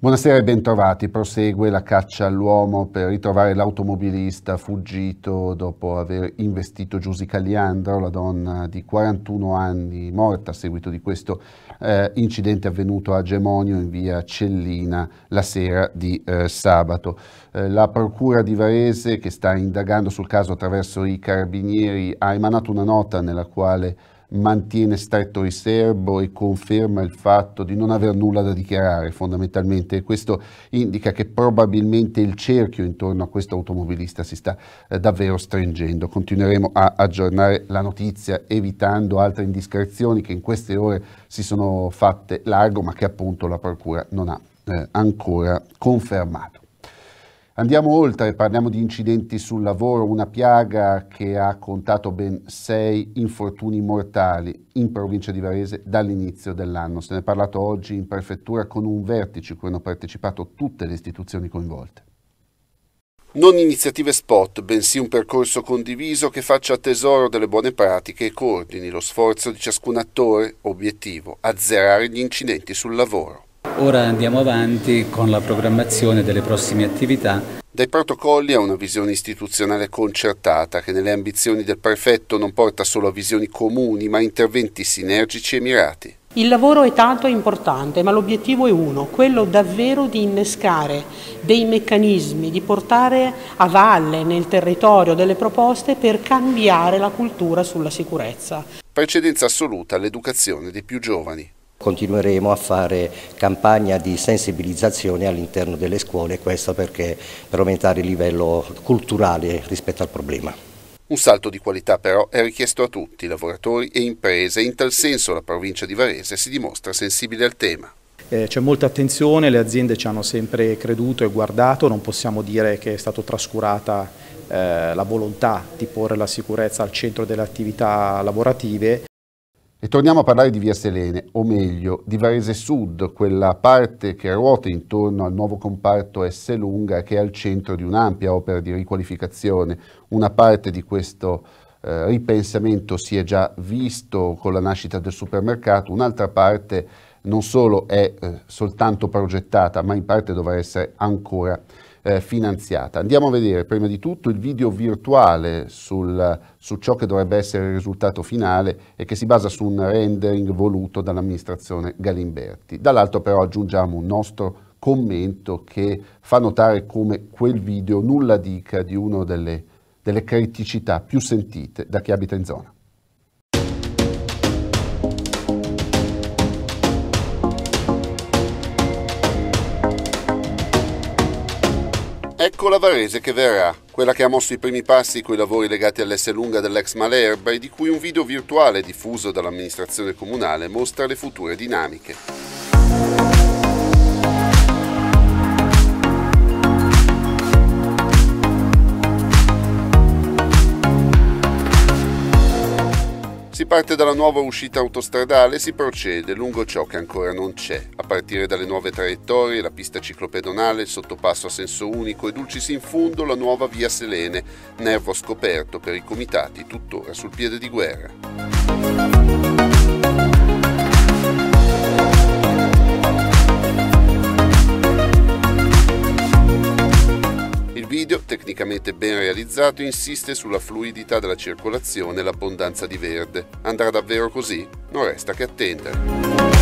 Buonasera e bentrovati. Prosegue la caccia all'uomo per ritrovare l'automobilista fuggito dopo aver investito Giusy Cagliandro, la donna di 41 anni morta a seguito di questo eh, incidente avvenuto a Gemonio in via Cellina la sera di eh, sabato. Eh, la procura di Varese, che sta indagando sul caso attraverso i carabinieri, ha emanato una nota nella quale mantiene stretto riservo e conferma il fatto di non aver nulla da dichiarare fondamentalmente. Questo indica che probabilmente il cerchio intorno a questo automobilista si sta eh, davvero stringendo. Continueremo a aggiornare la notizia evitando altre indiscrezioni che in queste ore si sono fatte largo ma che appunto la Procura non ha eh, ancora confermato. Andiamo oltre, parliamo di incidenti sul lavoro, una piaga che ha contato ben sei infortuni mortali in provincia di Varese dall'inizio dell'anno. Se ne è parlato oggi in prefettura con un vertice cui hanno partecipato tutte le istituzioni coinvolte. Non iniziative spot, bensì un percorso condiviso che faccia tesoro delle buone pratiche e coordini lo sforzo di ciascun attore, obiettivo, azzerare gli incidenti sul lavoro. Ora andiamo avanti con la programmazione delle prossime attività dai protocolli a una visione istituzionale concertata che nelle ambizioni del prefetto non porta solo a visioni comuni ma a interventi sinergici e mirati. Il lavoro è tanto importante, ma l'obiettivo è uno, quello davvero di innescare dei meccanismi, di portare a valle nel territorio delle proposte per cambiare la cultura sulla sicurezza. Precedenza assoluta all'educazione dei più giovani. Continueremo a fare campagna di sensibilizzazione all'interno delle scuole, questo perché per aumentare il livello culturale rispetto al problema. Un salto di qualità però è richiesto a tutti, lavoratori e imprese, in tal senso la provincia di Varese si dimostra sensibile al tema. Eh, c'è molta attenzione, le aziende ci hanno sempre creduto e guardato, non possiamo dire che è stata trascurata eh, la volontà di porre la sicurezza al centro delle attività lavorative e torniamo a parlare di Via Selene, o meglio di Varese Sud, quella parte che ruota intorno al nuovo comparto S Lunga che è al centro di un'ampia opera di riqualificazione. Una parte di questo eh, ripensamento si è già visto con la nascita del supermercato, un'altra parte non solo è eh, soltanto progettata, ma in parte dovrà essere ancora progettata eh, finanziata. Andiamo a vedere prima di tutto il video virtuale sul, su ciò che dovrebbe essere il risultato finale e che si basa su un rendering voluto dall'amministrazione Galimberti. Dall'altro però aggiungiamo un nostro commento che fa notare come quel video nulla dica di una delle, delle criticità più sentite da chi abita in zona. la Varese che verrà, quella che ha mosso i primi passi coi lavori legati all'S lunga dell'ex Malerba e di cui un video virtuale diffuso dall'amministrazione comunale mostra le future dinamiche. Si parte dalla nuova uscita autostradale e si procede lungo ciò che ancora non c'è, a partire dalle nuove traiettorie, la pista ciclopedonale, il sottopasso a senso unico e dulcis in fundo la nuova via Selene, nervo scoperto per i comitati tuttora sul piede di guerra. tecnicamente ben realizzato, insiste sulla fluidità della circolazione e l'abbondanza di verde. Andrà davvero così? Non resta che attendere.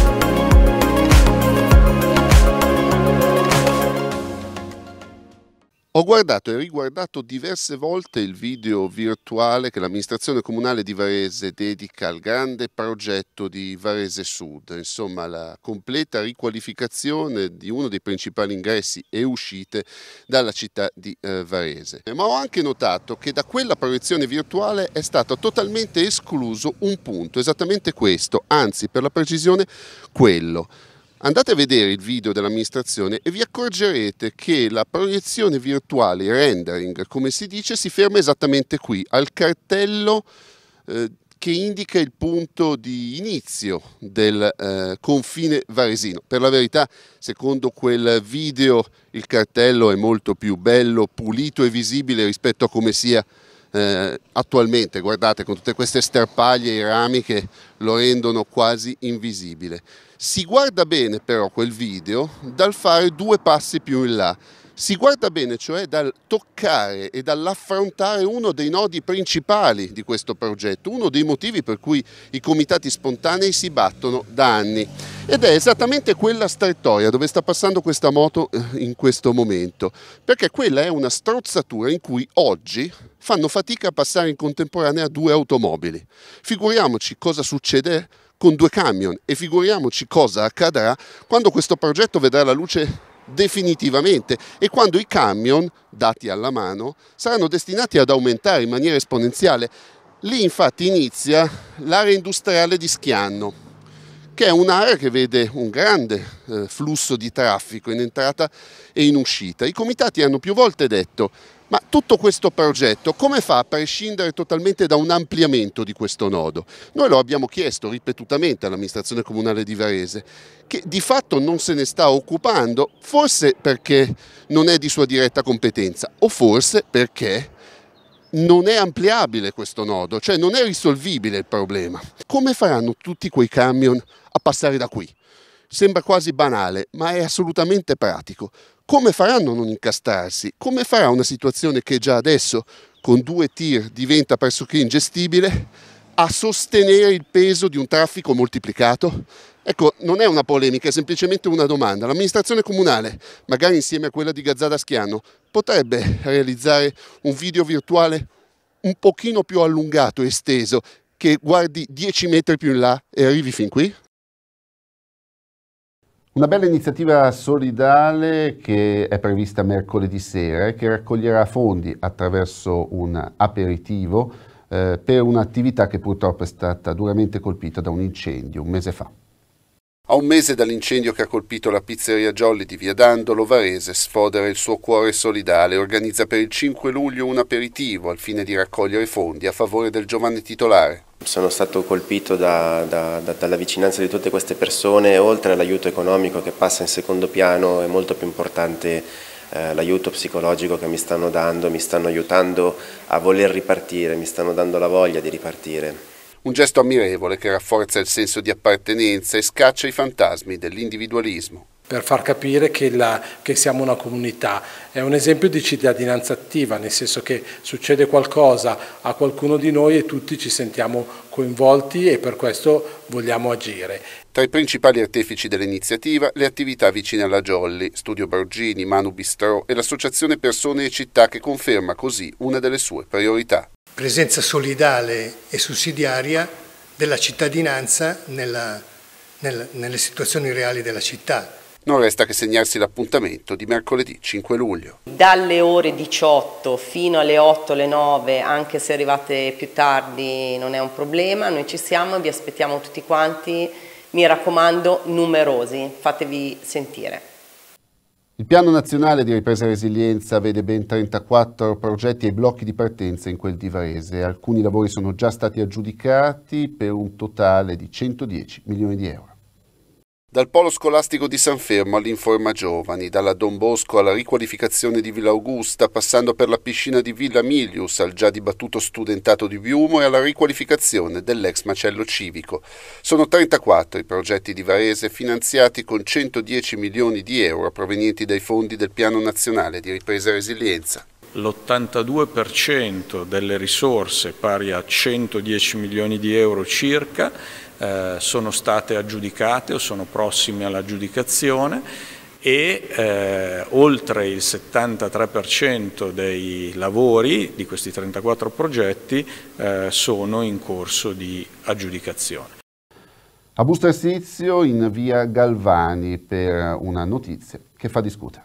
Ho guardato e riguardato diverse volte il video virtuale che l'amministrazione comunale di Varese dedica al grande progetto di Varese Sud, insomma la completa riqualificazione di uno dei principali ingressi e uscite dalla città di eh, Varese. Ma ho anche notato che da quella proiezione virtuale è stato totalmente escluso un punto, esattamente questo, anzi per la precisione quello Andate a vedere il video dell'amministrazione e vi accorgerete che la proiezione virtuale, il rendering, come si dice, si ferma esattamente qui, al cartello eh, che indica il punto di inizio del eh, confine varesino. Per la verità, secondo quel video, il cartello è molto più bello, pulito e visibile rispetto a come sia eh, attualmente, guardate, con tutte queste sterpaglie e rami che lo rendono quasi invisibile. Si guarda bene però quel video dal fare due passi più in là. Si guarda bene, cioè dal toccare e dall'affrontare uno dei nodi principali di questo progetto, uno dei motivi per cui i comitati spontanei si battono da anni. Ed è esattamente quella strettoia dove sta passando questa moto eh, in questo momento, perché quella è una strozzatura in cui oggi fanno fatica a passare in contemporanea due automobili. Figuriamoci cosa succede con due camion e figuriamoci cosa accadrà quando questo progetto vedrà la luce definitivamente e quando i camion, dati alla mano, saranno destinati ad aumentare in maniera esponenziale. Lì infatti inizia l'area industriale di Schianno che è un'area che vede un grande eh, flusso di traffico in entrata e in uscita. I comitati hanno più volte detto ma tutto questo progetto come fa a prescindere totalmente da un ampliamento di questo nodo? Noi lo abbiamo chiesto ripetutamente all'amministrazione comunale di Varese, che di fatto non se ne sta occupando, forse perché non è di sua diretta competenza o forse perché non è ampliabile questo nodo, cioè non è risolvibile il problema. Come faranno tutti quei camion a passare da qui? Sembra quasi banale, ma è assolutamente pratico come faranno a non incastrarsi? Come farà una situazione che già adesso con due tir diventa pressoché ingestibile a sostenere il peso di un traffico moltiplicato? Ecco, non è una polemica, è semplicemente una domanda. L'amministrazione comunale, magari insieme a quella di Gazzada Schiano, potrebbe realizzare un video virtuale un pochino più allungato, e esteso, che guardi 10 metri più in là e arrivi fin qui? Una bella iniziativa solidale che è prevista mercoledì sera e che raccoglierà fondi attraverso un aperitivo eh, per un'attività che purtroppo è stata duramente colpita da un incendio un mese fa. A un mese dall'incendio che ha colpito la pizzeria Jolly di Via Dandolo, Varese sfodera il suo cuore solidale e organizza per il 5 luglio un aperitivo al fine di raccogliere fondi a favore del giovane titolare. Sono stato colpito da, da, da, dalla vicinanza di tutte queste persone, oltre all'aiuto economico che passa in secondo piano, è molto più importante eh, l'aiuto psicologico che mi stanno dando, mi stanno aiutando a voler ripartire, mi stanno dando la voglia di ripartire. Un gesto ammirevole che rafforza il senso di appartenenza e scaccia i fantasmi dell'individualismo per far capire che, la, che, siamo una comunità. È un esempio di cittadinanza attiva, nel senso che succede qualcosa a qualcuno di noi e tutti ci sentiamo coinvolti e per questo vogliamo agire. Tra i principali artefici dell'iniziativa, le attività vicine alla Jolly, Studio Borgini, Manu Bistrò e l'Associazione Persone e Città che conferma così una delle sue priorità presenza solidale e sussidiaria della cittadinanza nella, nel, nelle situazioni reali della città. Non resta che segnarsi l'appuntamento di mercoledì 5 luglio. Dalle ore 18 fino alle 8, alle 9, anche se arrivate più tardi non è un problema, noi ci siamo, vi aspettiamo tutti quanti, mi raccomando numerosi, fatevi sentire. Il Piano Nazionale di Ripresa e Resilienza vede ben 34 progetti e blocchi di partenza in quel di Varese. Alcuni lavori sono già stati aggiudicati per un totale di 110 milioni di euro. Dal polo scolastico di San Fermo all'Informa Giovani, dalla Don Bosco alla riqualificazione di Villa Augusta, passando per la piscina di Villa Milius al già dibattuto studentato di Biumo e alla riqualificazione dell'ex macello civico. Sono 34 i progetti di Varese finanziati con 110 milioni di euro provenienti dai fondi del Piano Nazionale di Ripresa e Resilienza l'82% delle risorse, pari a 110 milioni di euro circa, eh, sono state aggiudicate o sono prossime all'aggiudicazione e eh, oltre il 73% dei lavori di questi 34 progetti eh, sono in corso di aggiudicazione. A Busto Estizio in via Galvani per una notizia che fa discutere.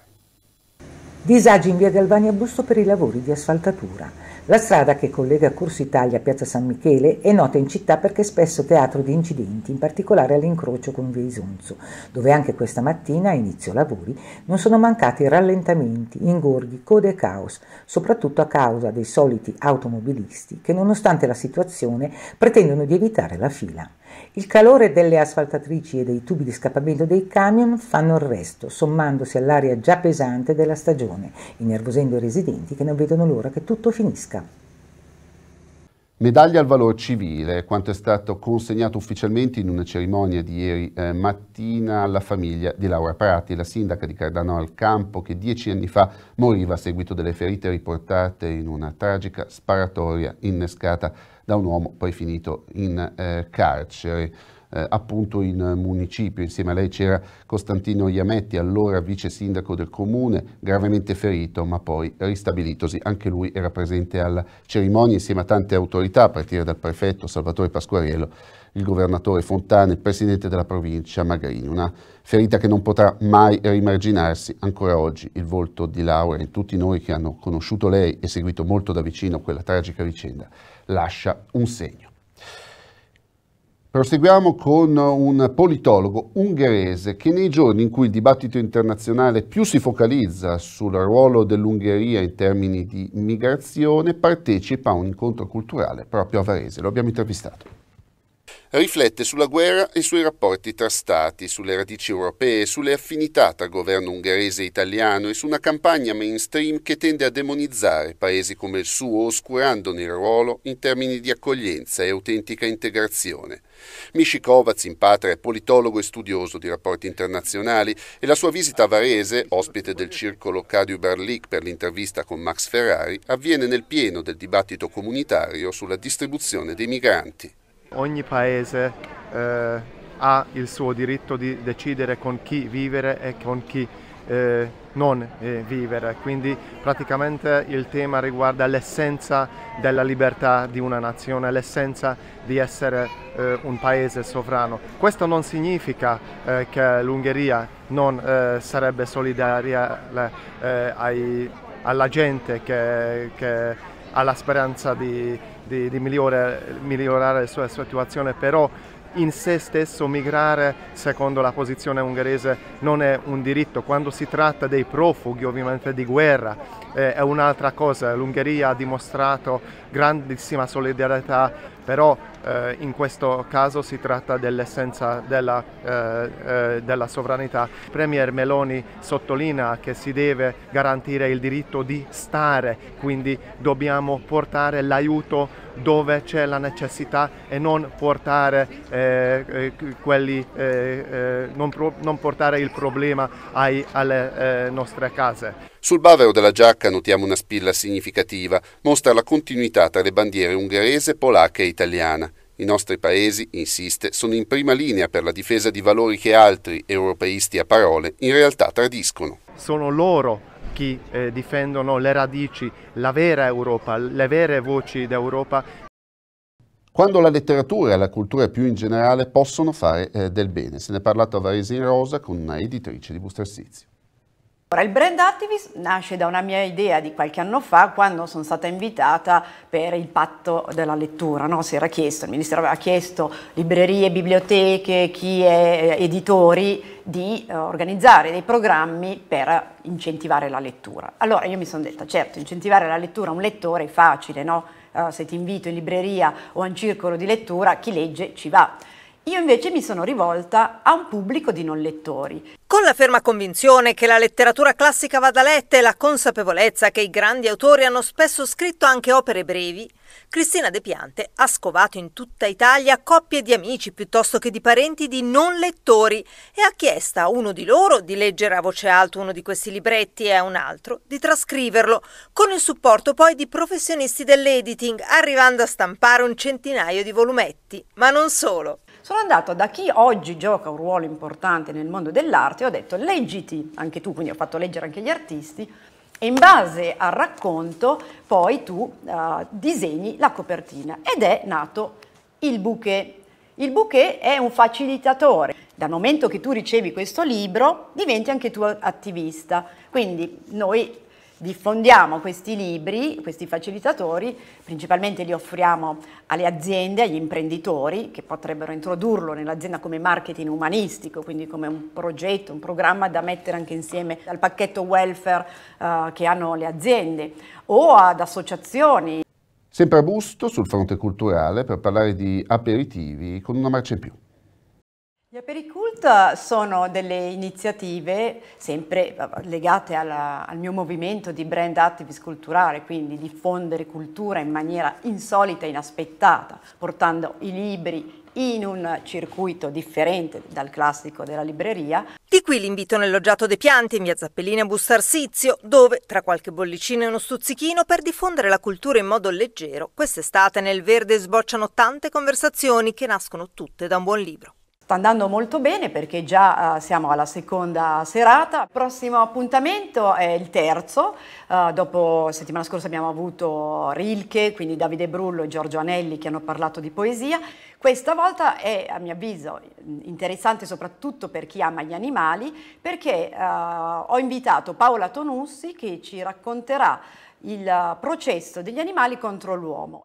Disagi in via Galvani a Busto per i lavori di asfaltatura. La strada che collega Corso Italia a Piazza San Michele è nota in città perché è spesso teatro di incidenti, in particolare all'incrocio con via Isonzo, dove anche questa mattina, a inizio lavori, non sono mancati rallentamenti, ingorghi, code e caos, soprattutto a causa dei soliti automobilisti che, nonostante la situazione, pretendono di evitare la fila. Il calore delle asfaltatrici e dei tubi di scappamento dei camion fanno il resto, sommandosi all'aria già pesante della stagione, innervosendo i residenti che non vedono l'ora che tutto finisca. Medaglia al valor civile, quanto è stato consegnato ufficialmente in una cerimonia di ieri eh, mattina alla famiglia di Laura Prati, la sindaca di Cardano al Campo, che dieci anni fa moriva a seguito delle ferite riportate in una tragica sparatoria innescata da un uomo poi finito in eh, carcere. Eh, appunto in municipio. Insieme a lei c'era Costantino Iametti, allora vice sindaco del comune, gravemente ferito ma poi ristabilitosi. Anche lui era presente alla cerimonia insieme a tante autorità, a partire dal prefetto Salvatore Pasquariello il governatore Fontana, il presidente della provincia Magrini, una ferita che non potrà mai rimarginarsi. Ancora oggi il volto di Laura in tutti noi che hanno conosciuto lei e seguito molto da vicino quella tragica vicenda lascia un segno. Proseguiamo con un politologo ungherese che nei giorni in cui il dibattito internazionale più si focalizza sul ruolo dell'Ungheria in termini di migrazione partecipa a un incontro culturale proprio a Varese. Lo abbiamo intervistato riflette sulla guerra e sui rapporti tra Stati, sulle radici europee, sulle affinità tra governo ungherese e italiano e su una campagna mainstream che tende a demonizzare paesi come il suo, oscurandone il ruolo in termini di accoglienza e autentica integrazione. Mishikovac in patria è politologo e studioso di rapporti internazionali e la sua visita a Varese, ospite del circolo Cadio Berlic per l'intervista con Max Ferrari, avviene nel pieno del dibattito comunitario sulla distribuzione dei migranti. Ogni paese eh, ha il suo diritto di decidere con chi vivere e con chi eh, non eh, vivere, quindi praticamente il tema riguarda l'essenza della libertà di una nazione, l'essenza di essere eh, un paese sovrano. Questo non significa eh, che l'Ungheria non eh, sarebbe solidaria eh, ai, alla gente che, che ha la speranza di, di, di migliore, migliorare la sua situazione, però in sé stesso migrare, secondo la posizione ungherese, non è un diritto. Quando si tratta dei profughi, ovviamente di guerra, eh, è un'altra cosa. L'Ungheria ha dimostrato grandissima solidarietà, però eh, in questo caso si tratta dell'essenza della, eh, eh della sovranità. Il Premier Meloni sottolinea che si deve garantire il diritto di stare, quindi dobbiamo portare l'aiuto dove c'è la necessità e non portare, eh, eh quelli, eh, eh, non pro- non portare il problema ai, alle eh, nostre case. Sul bavero della giacca notiamo una spilla significativa, mostra la continuità tra le bandiere ungherese, polacca e italiana. I nostri paesi, insiste, sono in prima linea per la difesa di valori che altri europeisti a parole in realtà tradiscono. Sono loro chi eh, difendono le radici, la vera Europa, le vere voci d'Europa quando la letteratura e la cultura più in generale possono fare eh, del bene. Se ne è parlato a Varese in Rosa con una editrice di Buster Sizio. Ora, il brand activist nasce da una mia idea di qualche anno fa quando sono stata invitata per il patto della lettura, no? si era chiesto, il ministero aveva chiesto librerie, biblioteche, chi è eh, editori di eh, organizzare dei programmi per incentivare la lettura. Allora io mi sono detta, certo, incentivare la lettura a un lettore è facile, no? eh, se ti invito in libreria o a un circolo di lettura, chi legge ci va. Io invece mi sono rivolta a un pubblico di non lettori. Con la ferma convinzione che la letteratura classica vada letta e la consapevolezza che i grandi autori hanno spesso scritto anche opere brevi, Cristina De Piante ha scovato in tutta Italia coppie di amici piuttosto che di parenti di non lettori e ha chiesto a uno di loro di leggere a voce alta uno di questi libretti e a un altro di trascriverlo, con il supporto poi di professionisti dell'editing, arrivando a stampare un centinaio di volumetti. Ma non solo. Sono andato da chi oggi gioca un ruolo importante nel mondo dell'arte e ho detto leggiti anche tu, quindi ho fatto leggere anche gli artisti, e in base al racconto poi tu uh, disegni la copertina ed è nato il bouquet. Il bouquet è un facilitatore. Dal momento che tu ricevi questo libro diventi anche tu attivista. Quindi noi diffondiamo questi libri, questi facilitatori, principalmente li offriamo alle aziende, agli imprenditori che potrebbero introdurlo nell'azienda come marketing umanistico, quindi come un progetto, un programma da mettere anche insieme al pacchetto welfare uh, che hanno le aziende o ad associazioni. Sempre a Busto, sul fronte culturale, per parlare di aperitivi con una marcia in più. Gli apericult sono delle iniziative sempre legate alla, al mio movimento di brand activist culturale, quindi diffondere cultura in maniera insolita e inaspettata, portando i libri in un circuito differente dal classico della libreria. Di qui l'invito nel loggiato dei Pianti in via Zappellina Bustarsizio, dove, tra qualche bollicino e uno stuzzichino, per diffondere la cultura in modo leggero, quest'estate nel verde sbocciano tante conversazioni che nascono tutte da un buon libro. Sta andando molto bene perché già eh, siamo alla seconda serata. Il prossimo appuntamento è il terzo. Eh, dopo settimana scorsa abbiamo avuto Rilke, quindi Davide Brullo e Giorgio Anelli che hanno parlato di poesia. Questa volta è, a mio avviso, interessante soprattutto per chi ama gli animali, perché eh, ho invitato Paola Tonussi che ci racconterà il processo degli animali contro l'uomo.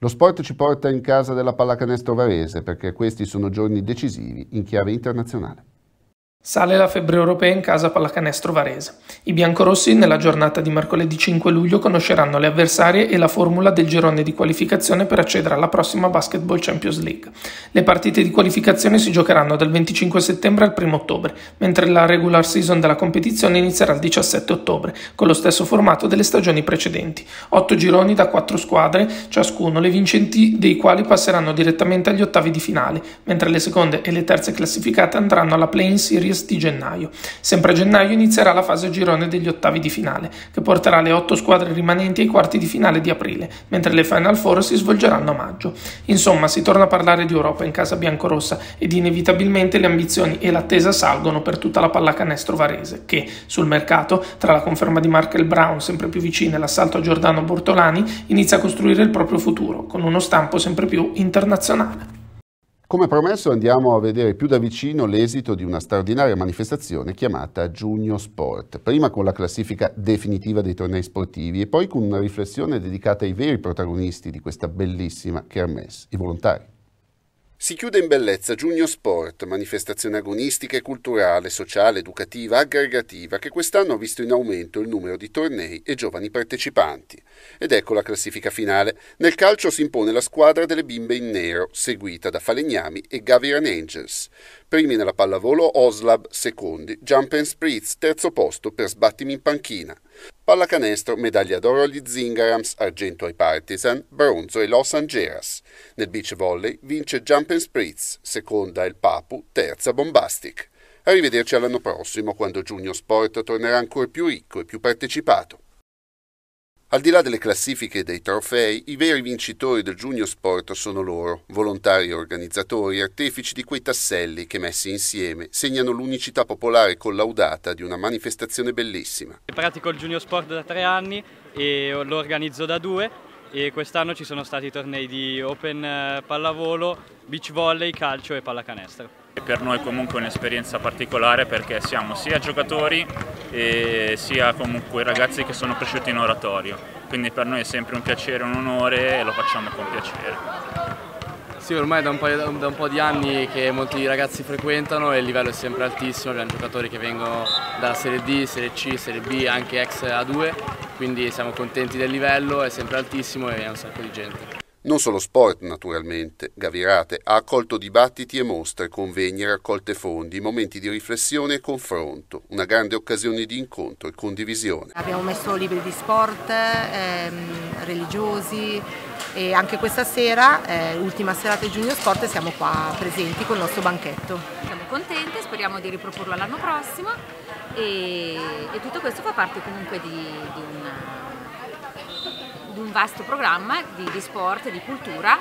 Lo sport ci porta in casa della pallacanestro varese perché questi sono giorni decisivi in chiave internazionale. Sale la febbre europea in casa pallacanestro varese. I biancorossi nella giornata di mercoledì 5 luglio conosceranno le avversarie e la formula del girone di qualificazione per accedere alla prossima Basketball Champions League. Le partite di qualificazione si giocheranno dal 25 settembre al 1 ottobre, mentre la regular season della competizione inizierà il 17 ottobre, con lo stesso formato delle stagioni precedenti. Otto gironi da quattro squadre ciascuno, le vincenti dei quali passeranno direttamente agli ottavi di finale, mentre le seconde e le terze classificate andranno alla Play-in Series series di gennaio. Sempre a gennaio inizierà la fase girone degli ottavi di finale, che porterà le otto squadre rimanenti ai quarti di finale di aprile, mentre le Final Four si svolgeranno a maggio. Insomma, si torna a parlare di Europa in casa biancorossa ed inevitabilmente le ambizioni e l'attesa salgono per tutta la pallacanestro varese, che sul mercato, tra la conferma di Markel Brown sempre più vicina e l'assalto a Giordano Bortolani, inizia a costruire il proprio futuro, con uno stampo sempre più internazionale. Come promesso andiamo a vedere più da vicino l'esito di una straordinaria manifestazione chiamata Giugno Sport, prima con la classifica definitiva dei tornei sportivi e poi con una riflessione dedicata ai veri protagonisti di questa bellissima kermesse, i volontari. Si chiude in bellezza Giugno Sport, manifestazione agonistica e culturale, sociale, educativa, aggregativa che quest'anno ha visto in aumento il numero di tornei e giovani partecipanti. Ed ecco la classifica finale. Nel calcio si impone la squadra delle bimbe in nero, seguita da Falegnami e Gaviran Angels primi nella pallavolo Oslab, secondi, Jump and Spritz, terzo posto per sbattimi in panchina. Pallacanestro, medaglia d'oro agli Zingarams, argento ai Partizan, bronzo ai Los Angeles. Nel beach volley vince Jump and Spritz, seconda il Papu, terza Bombastic. Arrivederci all'anno prossimo, quando Junior Sport tornerà ancora più ricco e più partecipato. Al di là delle classifiche e dei trofei, i veri vincitori del Junior Sport sono loro, volontari organizzatori, artefici di quei tasselli che messi insieme segnano l'unicità popolare collaudata di una manifestazione bellissima. Pratico il Junior Sport da tre anni e lo organizzo da due e quest'anno ci sono stati tornei di Open eh, Pallavolo, Beach Volley, Calcio e Pallacanestro. Per noi comunque è un'esperienza particolare perché siamo sia giocatori sia comunque ragazzi che sono cresciuti in oratorio, quindi per noi è sempre un piacere, un onore e lo facciamo con piacere. Sì, ormai da un, paio, da un po' di anni che molti ragazzi frequentano e il livello è sempre altissimo, abbiamo giocatori che vengono dalla Serie D, Serie C, Serie B, anche ex A2, quindi siamo contenti del livello, è sempre altissimo e è un sacco di gente. Non solo sport, naturalmente. Gavirate ha accolto dibattiti e mostre, convegni raccolte fondi, momenti di riflessione e confronto, una grande occasione di incontro e condivisione. Abbiamo messo libri di sport, ehm, religiosi e anche questa sera, eh, ultima serata di Giugno Sport, siamo qua presenti con il nostro banchetto. Siamo contenti, speriamo di riproporlo l'anno prossimo e, e, tutto questo fa parte comunque di, di un di un vasto programma di, di sport e di cultura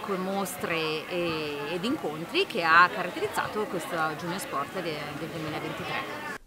con mostre e, ed incontri che ha caratterizzato questo Junior Sport del, del 2023.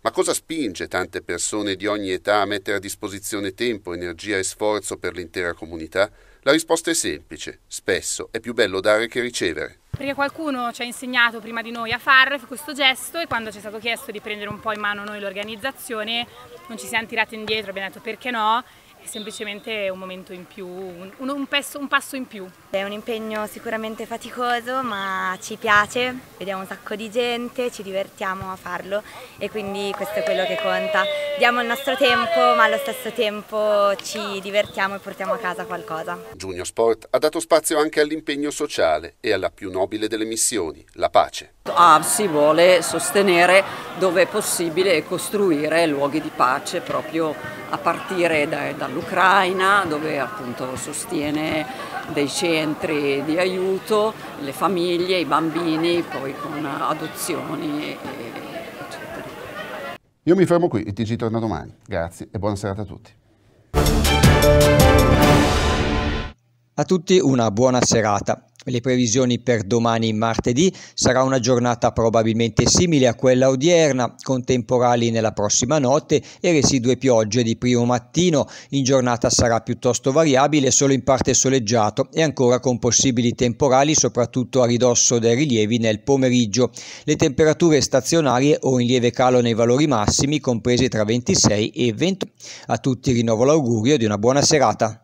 Ma cosa spinge tante persone di ogni età a mettere a disposizione tempo, energia e sforzo per l'intera comunità? La risposta è semplice, spesso è più bello dare che ricevere. Perché qualcuno ci ha insegnato prima di noi a fare questo gesto e quando ci è stato chiesto di prendere un po' in mano noi l'organizzazione non ci siamo tirati indietro, abbiamo detto perché no è semplicemente un momento in più, un, un, pesso, un passo in più. È un impegno sicuramente faticoso ma ci piace, vediamo un sacco di gente, ci divertiamo a farlo e quindi questo è quello che conta. Diamo il nostro tempo ma allo stesso tempo ci divertiamo e portiamo a casa qualcosa. Giugno Sport ha dato spazio anche all'impegno sociale e alla più nobile delle missioni, la pace. Ah, si vuole sostenere dove è possibile costruire luoghi di pace proprio a partire da, dall'Ucraina dove appunto sostiene dei centri di aiuto, le famiglie, i bambini, poi con adozioni. eccetera. Io mi fermo qui, il TG torna domani. Grazie e buona serata a tutti. A tutti una buona serata. Le previsioni per domani martedì sarà una giornata probabilmente simile a quella odierna, con temporali nella prossima notte e residue piogge di primo mattino. In giornata sarà piuttosto variabile, solo in parte soleggiato e ancora con possibili temporali soprattutto a ridosso dei rilievi nel pomeriggio. Le temperature stazionarie o in lieve calo nei valori massimi, compresi tra 26 e 20. A tutti rinnovo l'augurio di una buona serata.